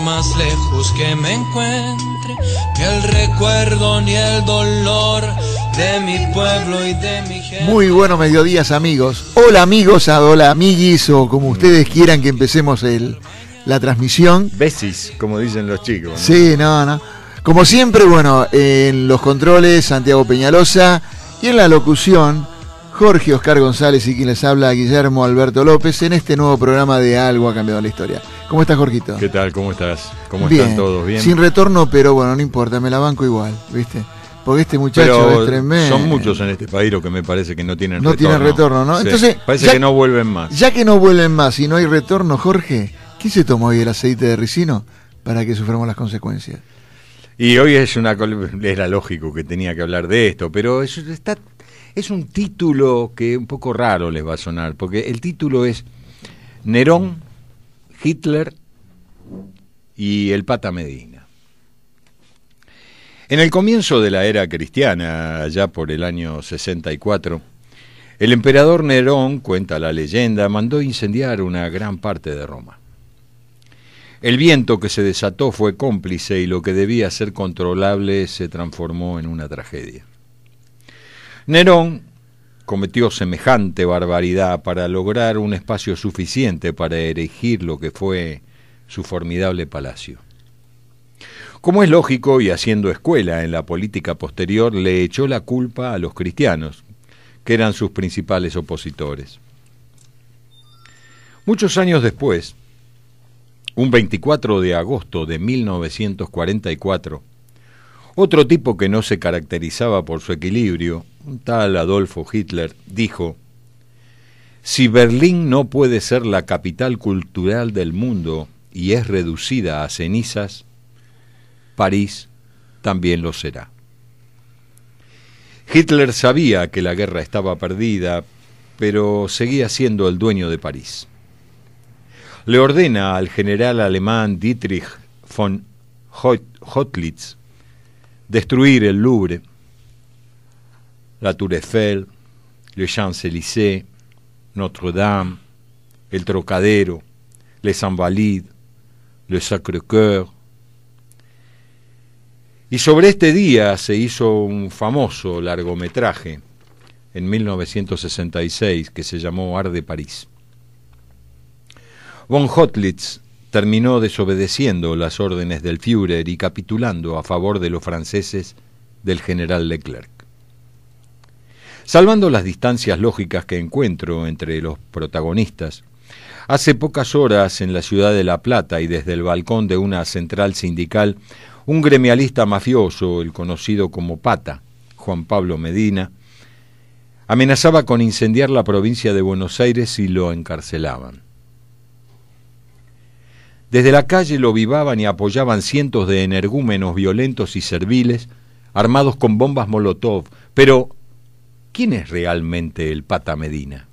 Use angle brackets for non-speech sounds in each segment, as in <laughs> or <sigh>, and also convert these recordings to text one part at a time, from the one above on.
más lejos que me encuentre, el recuerdo ni el dolor de mi pueblo y de mi gente. Muy buenos mediodías amigos. Hola amigos, hola amiguis o como ustedes quieran que empecemos el, la transmisión. Besis, como dicen los chicos. Sí, no, no. Como siempre, bueno, en los controles Santiago Peñalosa y en la locución Jorge Oscar González y quien les habla Guillermo Alberto López en este nuevo programa de Algo ha cambiado la historia. ¿Cómo estás, Jorgito? ¿Qué tal? ¿Cómo estás? ¿Cómo están todos? ¿Bien? Sin retorno, pero bueno, no importa, me la banco igual, ¿viste? Porque este muchacho es tremendo. Son muchos en este país que me parece que no tienen retorno. No tienen retorno, ¿no? Entonces. Parece que no vuelven más. Ya que no vuelven más y no hay retorno, Jorge, ¿quién se tomó hoy el aceite de ricino para que suframos las consecuencias? Y hoy es una. Era lógico que tenía que hablar de esto, pero está, es un título que un poco raro les va a sonar, porque el título es Nerón Hitler y el Pata Medina. En el comienzo de la era cristiana, allá por el año 64, el emperador Nerón, cuenta la leyenda, mandó incendiar una gran parte de Roma. El viento que se desató fue cómplice y lo que debía ser controlable se transformó en una tragedia. Nerón cometió semejante barbaridad para lograr un espacio suficiente para erigir lo que fue su formidable palacio. Como es lógico y haciendo escuela en la política posterior, le echó la culpa a los cristianos, que eran sus principales opositores. Muchos años después, un 24 de agosto de 1944, otro tipo que no se caracterizaba por su equilibrio, un tal Adolfo Hitler, dijo, si Berlín no puede ser la capital cultural del mundo y es reducida a cenizas, París también lo será. Hitler sabía que la guerra estaba perdida, pero seguía siendo el dueño de París. Le ordena al general alemán Dietrich von Hotlitz destruir el Louvre la Tour Eiffel, Le Champs-Élysées, Notre-Dame, el Trocadero, les Invalides, le Sacré-Cœur. Y sobre este día se hizo un famoso largometraje en 1966 que se llamó Ar de París. Von Hotlitz terminó desobedeciendo las órdenes del Führer y capitulando a favor de los franceses del general Leclerc. Salvando las distancias lógicas que encuentro entre los protagonistas, hace pocas horas en la ciudad de La Plata y desde el balcón de una central sindical, un gremialista mafioso, el conocido como Pata, Juan Pablo Medina, amenazaba con incendiar la provincia de Buenos Aires si lo encarcelaban. Desde la calle lo vivaban y apoyaban cientos de energúmenos violentos y serviles, armados con bombas Molotov, pero ¿Quién es realmente el Pata Medina?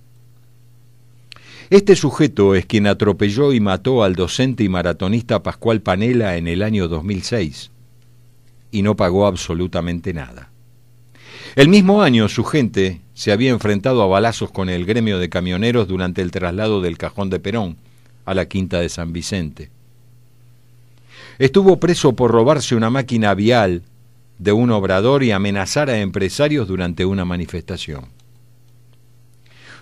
Este sujeto es quien atropelló y mató al docente y maratonista Pascual Panela en el año 2006 y no pagó absolutamente nada. El mismo año su gente se había enfrentado a balazos con el gremio de camioneros durante el traslado del cajón de Perón a la quinta de San Vicente. Estuvo preso por robarse una máquina vial de un obrador y amenazar a empresarios durante una manifestación.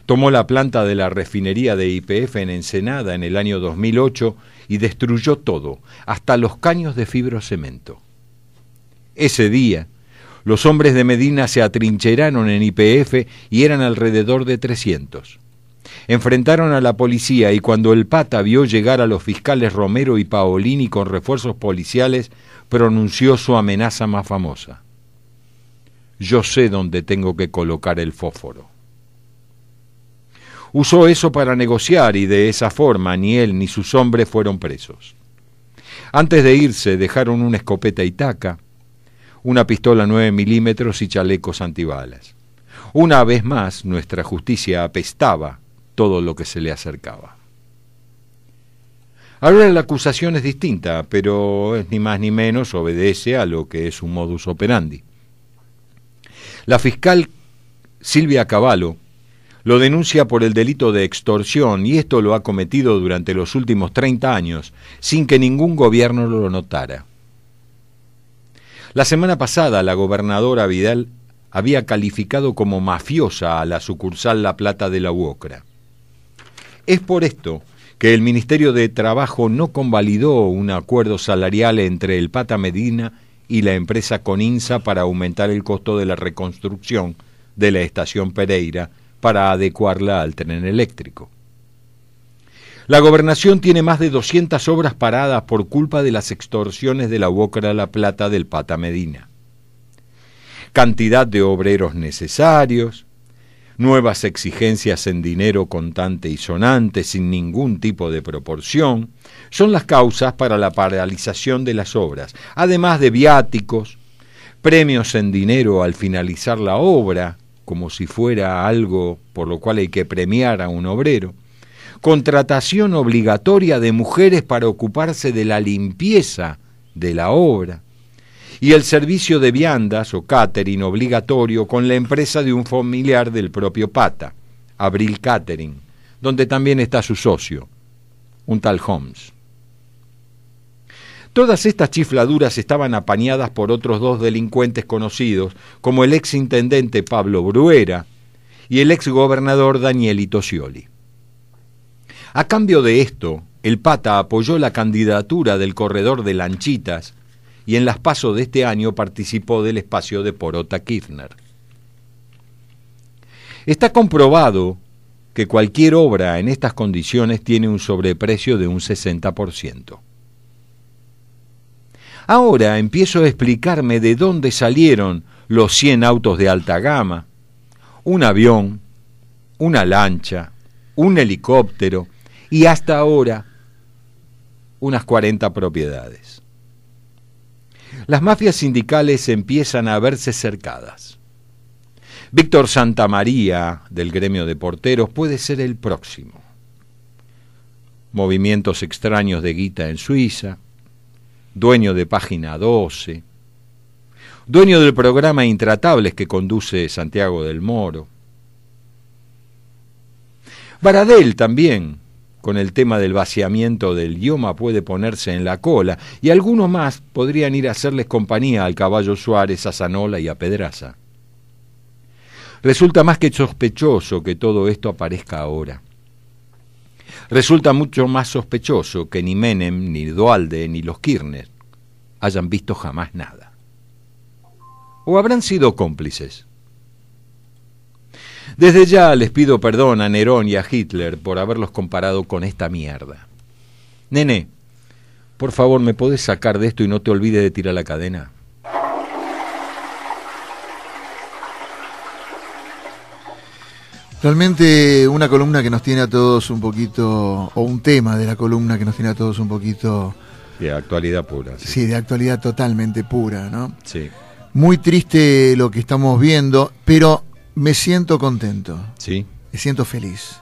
Tomó la planta de la refinería de IPF en Ensenada en el año 2008 y destruyó todo, hasta los caños de fibrocemento. Ese día, los hombres de Medina se atrincheraron en IPF y eran alrededor de 300. Enfrentaron a la policía y cuando el pata vio llegar a los fiscales Romero y Paolini con refuerzos policiales, pronunció su amenaza más famosa. Yo sé dónde tengo que colocar el fósforo. Usó eso para negociar y de esa forma ni él ni sus hombres fueron presos. Antes de irse dejaron una escopeta Itaca, una pistola 9 milímetros y chalecos antibalas. Una vez más nuestra justicia apestaba todo lo que se le acercaba. Ahora la acusación es distinta, pero es ni más ni menos obedece a lo que es un modus operandi. La fiscal Silvia Cavallo lo denuncia por el delito de extorsión y esto lo ha cometido durante los últimos 30 años sin que ningún gobierno lo notara. La semana pasada la gobernadora Vidal había calificado como mafiosa a la sucursal La Plata de la UOCRA. Es por esto que el Ministerio de Trabajo no convalidó un acuerdo salarial entre el Pata Medina y la empresa Coninsa para aumentar el costo de la reconstrucción de la estación Pereira para adecuarla al tren eléctrico. La gobernación tiene más de 200 obras paradas por culpa de las extorsiones de la a La Plata del Pata Medina. Cantidad de obreros necesarios, nuevas exigencias en dinero contante y sonante sin ningún tipo de proporción, son las causas para la paralización de las obras, además de viáticos, premios en dinero al finalizar la obra, como si fuera algo por lo cual hay que premiar a un obrero, contratación obligatoria de mujeres para ocuparse de la limpieza de la obra, y el servicio de viandas o catering obligatorio con la empresa de un familiar del propio Pata, Abril Catering, donde también está su socio, un tal Holmes. Todas estas chifladuras estaban apañadas por otros dos delincuentes conocidos, como el ex intendente Pablo Bruera y el ex gobernador Danielito A cambio de esto, el Pata apoyó la candidatura del corredor de lanchitas y en las pasos de este año participó del espacio de Porota Kirchner. Está comprobado que cualquier obra en estas condiciones tiene un sobreprecio de un 60%. Ahora empiezo a explicarme de dónde salieron los 100 autos de alta gama, un avión, una lancha, un helicóptero y hasta ahora unas 40 propiedades las mafias sindicales empiezan a verse cercadas. Víctor Santa María, del gremio de porteros, puede ser el próximo. Movimientos extraños de guita en Suiza, dueño de página 12, dueño del programa Intratables que conduce Santiago del Moro. Baradel también, con el tema del vaciamiento del idioma puede ponerse en la cola, y algunos más podrían ir a hacerles compañía al caballo Suárez, a Zanola y a Pedraza. Resulta más que sospechoso que todo esto aparezca ahora. Resulta mucho más sospechoso que ni Menem, ni Dualde, ni los Kirchner hayan visto jamás nada. ¿O habrán sido cómplices? Desde ya les pido perdón a Nerón y a Hitler por haberlos comparado con esta mierda. Nene, por favor, ¿me podés sacar de esto y no te olvides de tirar la cadena? Realmente una columna que nos tiene a todos un poquito, o un tema de la columna que nos tiene a todos un poquito... De actualidad pura. Sí, sí de actualidad totalmente pura, ¿no? Sí. Muy triste lo que estamos viendo, pero me siento contento. Sí. Me siento feliz.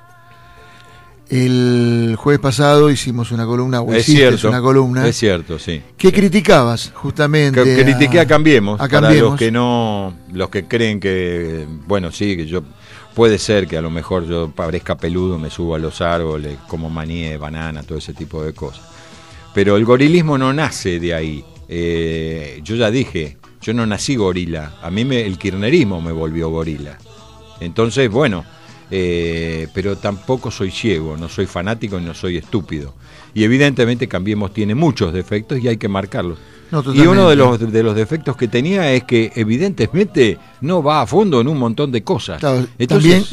El jueves pasado hicimos una columna, es cierto, una columna. Es cierto, sí. ¿Qué criticabas justamente. Que, critiqué a, Cambiemos, a Cambiemos. Para los que no, los que creen que, bueno, sí, que yo puede ser que a lo mejor yo parezca peludo, me subo a los árboles, como maní, banana, todo ese tipo de cosas. Pero el gorilismo no nace de ahí. Eh, yo ya dije, yo no nací gorila. A mí me, el kirnerismo me volvió gorila. Entonces, bueno, eh, pero tampoco soy ciego, no soy fanático y no soy estúpido. Y evidentemente Cambiemos tiene muchos defectos y hay que marcarlos. y uno de los, defectos que tenía es que evidentemente no va a fondo en un montón de cosas.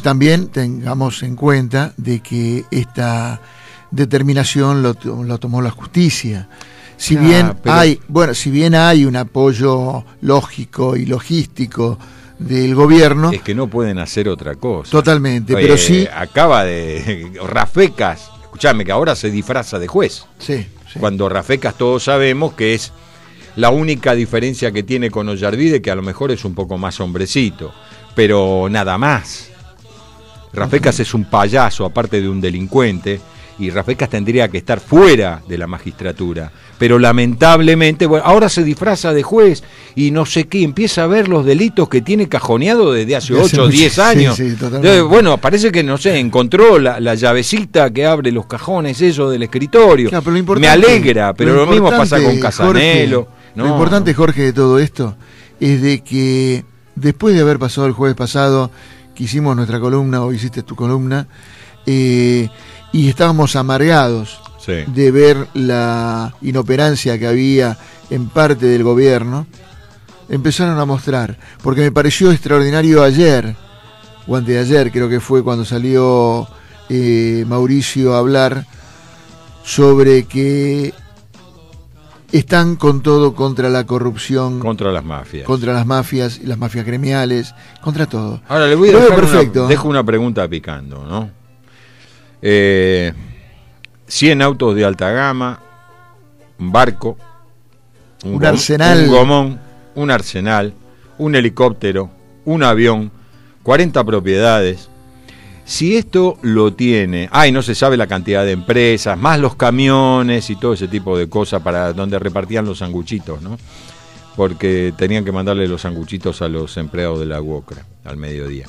también, tengamos en cuenta de que esta determinación lo, tomó la justicia. Si ah, bien hay, bueno, si bien hay un apoyo lógico y logístico del gobierno. Es que no pueden hacer otra cosa. Totalmente, pero eh, sí. Acaba de. <laughs> Rafecas, escúchame, que ahora se disfraza de juez. Sí, Cuando Rafecas todos sabemos que es la única diferencia que tiene con Ollardide que a lo mejor es un poco más hombrecito, pero nada más. Rafecas es un payaso, aparte de un delincuente, y Rafecas tendría que estar fuera de la magistratura. Pero lamentablemente, bueno, ahora se disfraza de juez y no sé qué, empieza a ver los delitos que tiene cajoneado desde hace 8 o 10 años. bueno, parece que, no sé, encontró la, llavecita que abre los cajones, eso del escritorio. Me alegra, pero lo, mismo pasa con Casanelo. lo importante, Jorge, de todo esto es de que después de haber pasado el jueves pasado, que hicimos nuestra columna o hiciste tu columna, eh, y estábamos amargados de ver la inoperancia que había en parte del gobierno, empezaron a mostrar, porque me pareció extraordinario ayer, o anteayer creo que fue cuando salió eh, Mauricio a hablar sobre que están con todo contra la corrupción. Contra las mafias. Contra las mafias, y las mafias gremiales, contra todo. Ahora le voy a dejar ¿eh? dejo una pregunta picando, ¿no? 100 eh, autos de alta gama, un barco, un, arsenal. Un gomón, un arsenal, un helicóptero, un avión, 40 propiedades. Si esto lo tiene, ay, no se sabe la cantidad de empresas, más los camiones y todo ese tipo de cosas para donde repartían los sanguchitos, ¿no? Porque tenían que mandarle los sanguchitos a los empleados de la UOCRA al mediodía.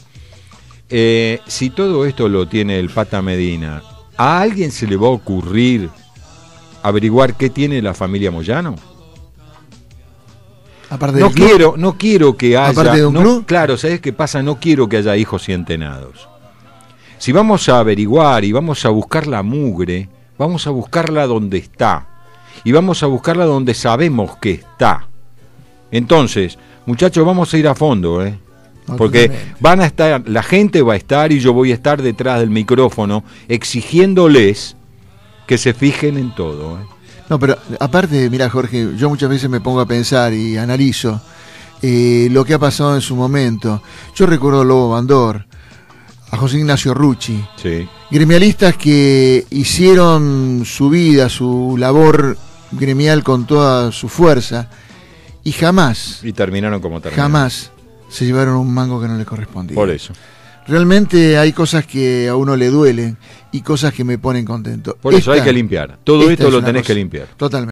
Eh, si todo esto lo tiene el Pata Medina, ¿a alguien se le va a ocurrir averiguar qué tiene la familia Moyano? Aparte no quiero, no quiero que haya. Claro, ¿sabes qué pasa? No quiero que haya hijos sientenados. Si vamos a averiguar y vamos a buscar la mugre, vamos a buscarla donde está. Y vamos a buscarla donde sabemos que está. Entonces, muchachos, vamos a ir a fondo, ¿eh? Porque van a estar, la gente va a estar y yo voy a estar detrás del micrófono exigiéndoles que se fijen en todo. ¿eh? No, pero aparte, mira Jorge, yo muchas veces me pongo a pensar y analizo eh, lo que ha pasado en su momento. Yo recuerdo a Lobo Bandor, a José Ignacio Rucci, gremialistas que hicieron su vida, su labor gremial con toda su fuerza y jamás... Y terminaron como terminaron. Jamás se llevaron un mango que no le correspondía. Por eso. Realmente hay cosas que a uno le duelen y cosas que me ponen contento. Por eso hay que limpiar. Todo esto lo tenés que limpiar. Totalmente.